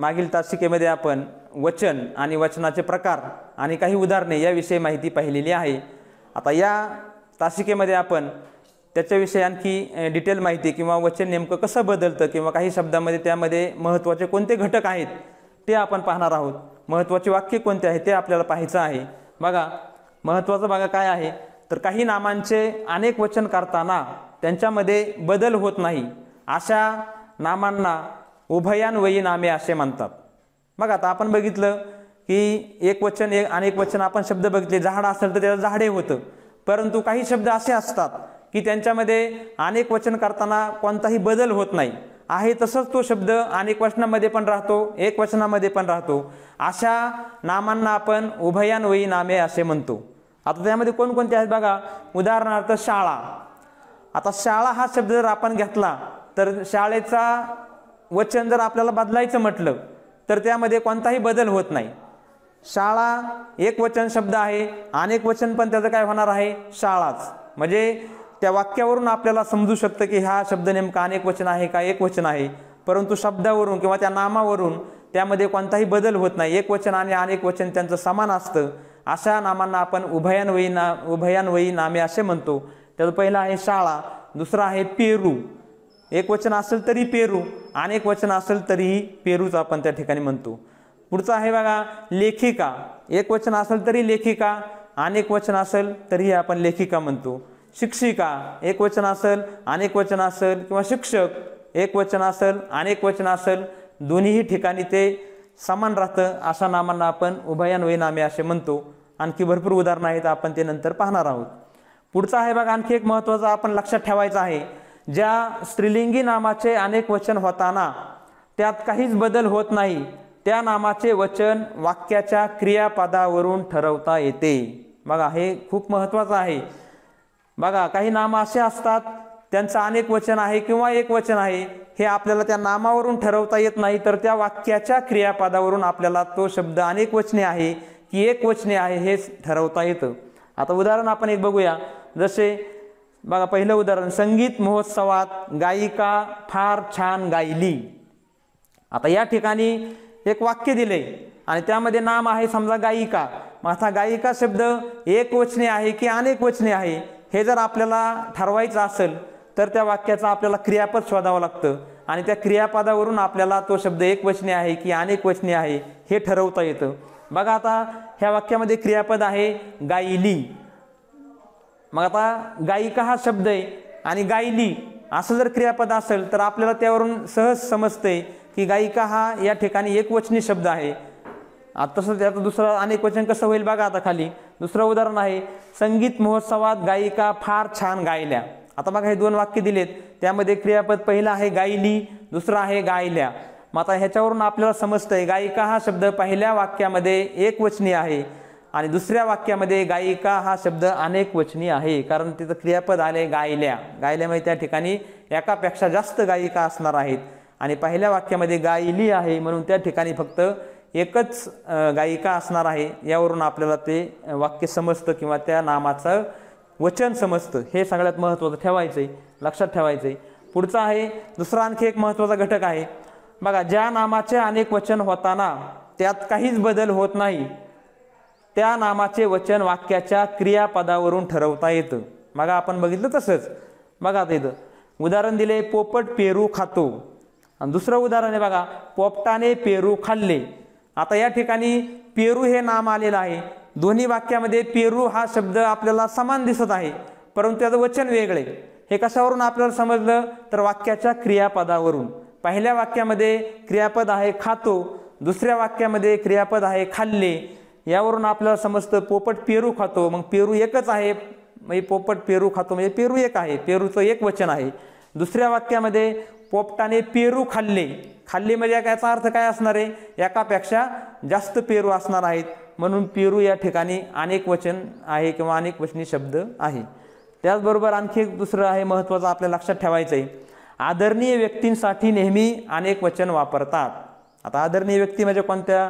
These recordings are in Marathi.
मागील तासिकेमध्ये आपण वचन आणि वचनाचे प्रकार आणि काही उदाहरणे याविषयी माहिती पाहिलेली आहे आता या तासिकेमध्ये आपण त्याच्याविषयी आणखी डिटेल माहिती किंवा वचन नेमकं कसं बदलतं किंवा काही शब्दामध्ये त्यामध्ये महत्त्वाचे कोणते घटक आहेत ते आपण पाहणार आहोत महत्त्वाचे वाक्य कोणते आहे ते आपल्याला पाहायचं आहे बघा महत्त्वाचं बघा काय आहे तर काही नामांचे अनेक वचन करताना त्यांच्यामध्ये बदल होत नाही अशा नामांना उभयान्वयी नामे असे म्हणतात मग आता आपण बघितलं की एक वचन एक एक वचन आपण शब्द बघितले झाड असेल तर त्याला झाडे होतं परंतु काही शब्द असे असतात की त्यांच्यामध्ये अनेक वचन करताना कोणताही बदल होत नाही आहे तसंच तो शब्द अनेक वचनामध्ये पण राहतो एक वचनामध्ये पण राहतो अशा नामांना आपण उभयान्वयी नामे असे म्हणतो आता त्यामध्ये कोणकोणते आहेत बघा उदाहरणार्थ शाळा आता शाळा हा शब्द जर आपण घेतला तर शाळेचा वचन जर आपल्याला बदलायचं म्हटलं तर त्यामध्ये कोणताही बदल होत नाही शाळा एक वचन शब्द आहे अनेक वचन पण त्याचं काय होणार आहे शाळाच म्हणजे त्या वाक्यावरून आपल्याला समजू शकतं की हा शब्द नेमका अनेक वचन आहे का एक वचन आहे परंतु शब्दावरून किंवा त्या नामावरून त्यामध्ये कोणताही बदल होत नाही एक वचन आणि अनेक वचन त्यांचं समान असतं अशा नामांना आपण उभयान्वयी ना उभयान्वयी नामे असे म्हणतो त्याचं पहिलं आहे शाळा दुसरं आहे पेरू एक वचन असेल तरी पेरू अनेक वचन असेल तरीही पेरूच आपण त्या ठिकाणी म्हणतो पुढचं आहे बघा लेखिका एक वचन असेल तरी लेखिका अनेक वचन असेल तरीही आपण लेखिका म्हणतो शिक्षिका एक वचन असेल अनेक वचन असेल किंवा शिक्षक एक वचन असेल अनेक वचन असेल दोन्हीही ठिकाणी ते समान राहतं अशा नामांना आपण उभयान्वयी नामे असे म्हणतो आणखी भरपूर उदाहरणं आहेत आपण ते नंतर पाहणार आहोत पुढचं आहे बघा आणखी एक महत्त्वाचं आपण लक्षात ठेवायचं आहे ज्या स्त्रीलिंगी नामाचे अनेक वचन होताना त्यात काहीच बदल होत नाही त्या नामाचे वचन वाक्याच्या क्रियापदावरून ठरवता येते बघा हे खूप महत्त्वाचं आहे बघा काही नाम असे असतात त्यांचं अनेक वचन आहे किंवा एक वचन आहे हे आपल्याला त्या नामावरून ठरवता येत नाही तर त्या वाक्याच्या क्रियापदावरून आपल्याला तो शब्द अनेक वचने आहे की एक वचने आहे हेच ठरवता येतं आता उदाहरण आपण एक बघूया जसे बघा पहिलं उदाहरण संगीत महोत्सवात गायिका फार छान गायली आता या ठिकाणी एक वाक्य दिले आणि त्यामध्ये नाम आहे समजा गायिका मग आता गायिका शब्द एक वचने आहे की अनेक वचने आहे हे जर आपल्याला ठरवायचं असेल तर त्या वाक्याचा आपल्याला क्रियापद शोधावं लागतं आणि त्या क्रियापदावरून आपल्याला तो शब्द एक वचने आहे की अनेक वचने आहे हे ठरवता येतं बघा आता ह्या वाक्यामध्ये क्रियापद आहे गायली मग आता गायिका हा शब्द आहे आणि गायली असं जर क्रियापद असेल तर आपल्याला त्यावरून सहज समजते की गायिका हा या ठिकाणी एकवचनी शब्द आहे आता तसं त्याचं दुसरं अनेक वचन कसं होईल बघा आता खाली दुसरं उदाहरण आहे संगीत महोत्सवात गायिका फार छान गायल्या आता बघा हे दोन वाक्य दिलेत त्यामध्ये क्रियापद पहिलं आहे गायली दुसरं आहे गायल्या मग आता ह्याच्यावरून आपल्याला समजतंय गायिका हा शब्द पहिल्या वाक्यामध्ये एकवचनी आहे आणि दुसऱ्या वाक्यामध्ये गायिका हा शब्द अनेक वचनी आहे कारण तिथं क्रियापद आले गायल्या गायल्यामध्ये म्हणजे त्या ठिकाणी एकापेक्षा जास्त गायिका असणार आहेत आणि पहिल्या वाक्यामध्ये गायली आहे म्हणून त्या ठिकाणी फक्त एकच गायिका असणार आहे यावरून आपल्याला ते वाक्य समजतं किंवा त्या नामाचं वचन समजतं हे सगळ्यात महत्त्वाचं ठेवायचं आहे लक्षात ठेवायचं आहे पुढचं आहे दुसरा आणखी एक महत्त्वाचा घटक आहे बघा ज्या नामाचे अनेक वचन होताना त्यात काहीच बदल होत नाही त्या नामाचे वचन वाक्याच्या क्रियापदावरून ठरवता येतं मग आपण बघितलं तसंच बघा आता येतं उदाहरण दिले पोपट पेरू खातो आणि दुसरं उदाहरण आहे बघा पोपटाने पेरू खाल्ले आता या ठिकाणी पेरू हे नाम आलेलं आहे दोन्ही वाक्यामध्ये पेरू हा शब्द आपल्याला समान दिसत आहे परंतु त्याचं वचन वेगळे हे कशावरून आपल्याला समजलं तर वाक्याच्या क्रियापदावरून पहिल्या वाक्यामध्ये क्रियापद आहे खातो दुसऱ्या वाक्यामध्ये क्रियापद आहे खाल्ले यावरून आपल्याला समजतं पोपट पेरू खातो मग पेरू एकच आहे म्हणजे पोपट पेरू खातो म्हणजे पेरू एक आहे पेरूचं एक वचन आहे दुसऱ्या वाक्यामध्ये पोपटाने पेरू खाल्ले खाल्ले म्हणजे याचा अर्थ काय असणार आहे एकापेक्षा जास्त पेरू असणार आहेत म्हणून पेरू या ठिकाणी अनेक वचन आहे किंवा अनेक वचनी शब्द आहे त्याचबरोबर आणखी एक दुसरं आहे महत्त्वाचं आपल्या लक्षात ठेवायचं आहे आदरणीय व्यक्तींसाठी नेहमी अनेक वचन वापरतात आता आदरणीय व्यक्ती म्हणजे कोणत्या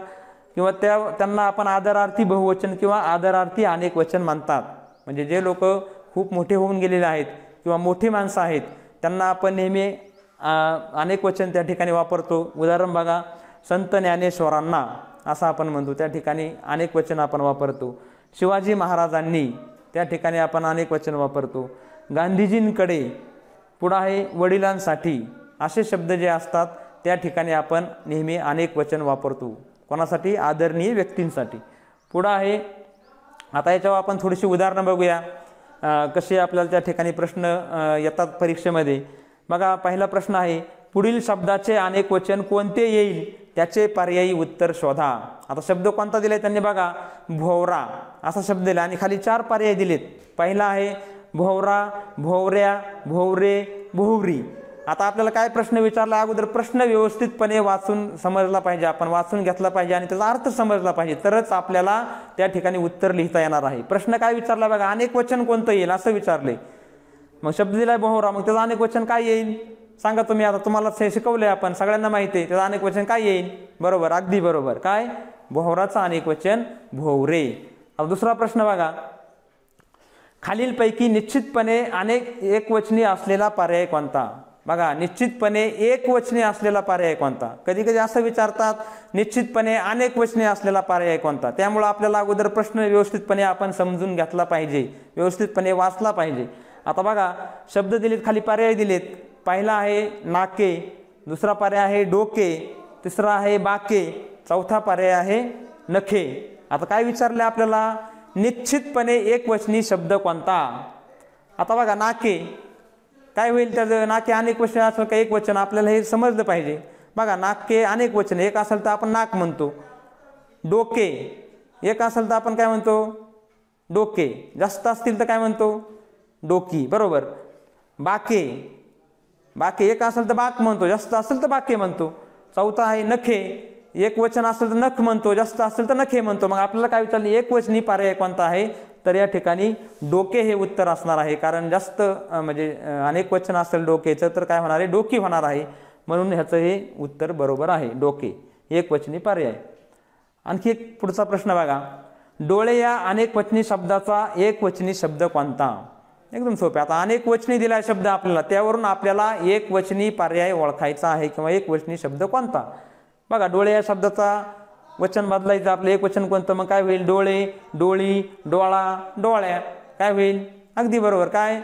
किंवा त्या त्यांना आपण आदरार्थी बहुवचन किंवा आदरार्थी अनेक वचन मानतात म्हणजे जे लोक खूप मोठे होऊन गेलेले आहेत किंवा मोठी माणसं आहेत त्यांना आपण नेहमी अनेक वचन त्या ठिकाणी वापरतो उदाहरण बघा संत ज्ञानेश्वरांना असं आपण म्हणतो त्या ठिकाणी अनेक वचन आपण वापरतो शिवाजी महाराजांनी त्या ठिकाणी आपण अनेक वचन वापरतो गांधीजींकडे पुढं आहे वडिलांसाठी असे शब्द जे असतात त्या ठिकाणी आपण नेहमी अनेक वचन वापरतो कोणासाठी आदरणीय व्यक्तींसाठी पुढं आहे आता याच्यावर आपण थोडीशी उदाहरणं बघूया कसे आपल्याला त्या ठिकाणी प्रश्न येतात परीक्षेमध्ये बघा पहिला प्रश्न आहे पुढील शब्दाचे अनेक वचन कोणते येईल त्याचे पर्यायी उत्तर शोधा आता शब्द कोणता दिलाय त्यांनी बघा भोवरा असा शब्द दिला आणि खाली चार पर्याय दिलेत पहिला आहे भोवरा भोवऱ्या भोवरे भोवरी आता आपल्याला काय प्रश्न विचारला अगोदर प्रश्न व्यवस्थितपणे वाचून समजला पाहिजे आपण वाचून घेतला पाहिजे आणि त्याचा अर्थ समजला पाहिजे तरच आपल्याला त्या ठिकाणी उत्तर लिहिता येणार आहे प्रश्न काय विचारला बघा अनेक वचन कोणतं येईल असं विचारले मग शब्द दिलाय बहुरा मग त्याचं अनेक वचन काय येईल सांगा तुम्ही आता तुम्हाला हे शिकवलंय आपण सगळ्यांना माहिती आहे त्याचं अनेक वचन काय येईल बरोबर अगदी बरोबर काय भोवराचं अनेक वचन भोवरे आता दुसरा प्रश्न बघा खालीलपैकी निश्चितपणे अनेक एकवचनी असलेला पर्याय कोणता बघा निश्चितपणे एक वचने असलेला पर्याय कोणता कधी कधी असं विचारतात निश्चितपणे अनेक वचने असलेला पर्याय कोणता त्यामुळं आपल्याला अगोदर प्रश्न व्यवस्थितपणे आपण समजून घेतला पाहिजे व्यवस्थितपणे वाचला पाहिजे आता बघा शब्द दिलेत खाली पर्याय दिलेत पहिला आहे नाके दुसरा पर्याय आहे डोके तिसरा आहे बाके चौथा पर्याय आहे नखे आता काय विचारले आपल्याला निश्चितपणे एक वचनी शब्द कोणता आता बघा नाके काय होईल तर नाके अनेक वचन असेल का एक वचन आपल्याला हे समजलं पाहिजे बघा नाके अनेक वचन एक असेल तर आपण नाक म्हणतो डोके एक असेल तर आपण काय म्हणतो डोके जास्त असतील तर काय म्हणतो डोकी बरोबर बाके बाके एक असेल तर बाक म्हणतो जास्त असेल तर बाके म्हणतो चौथा आहे नखे एक वचन असेल तर नख म्हणतो जास्त असेल तर नखे म्हणतो मग आपल्याला काय विचारलं एक वचनी पर्याय कोणता आहे तर या ठिकाणी डोके हे उत्तर असणार आहे कारण जास्त म्हणजे अनेक वचन असेल डोकेचं तर काय होणार आहे डोकी होणार आहे म्हणून ह्याचं हे उत्तर बरोबर आहे डोके एक वचनी पर्याय आणखी एक पुढचा प्रश्न बघा डोळे या अनेक वचनी शब्दाचा एक वचनी शब्द कोणता एकदम सोपे आता अनेक वचनी दिला शब्द आपल्याला त्यावरून आपल्याला एक वचनी पर्याय ओळखायचा आहे किंवा एक वचनी शब्द कोणता बघा डोळे या शब्दाचा वचन बदलायचं आपलं एक वचन कोणतं मग काय होईल डोळे डोळी डोळा डोळ्या काय होईल अगदी बरोबर काय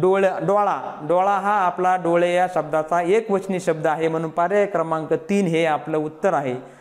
डोळ डोळा डोळा हा आपला डोळे या शब्दाचा एक वचनी शब्द आहे म्हणून पर्याय क्रमांक तीन हे आपलं उत्तर आहे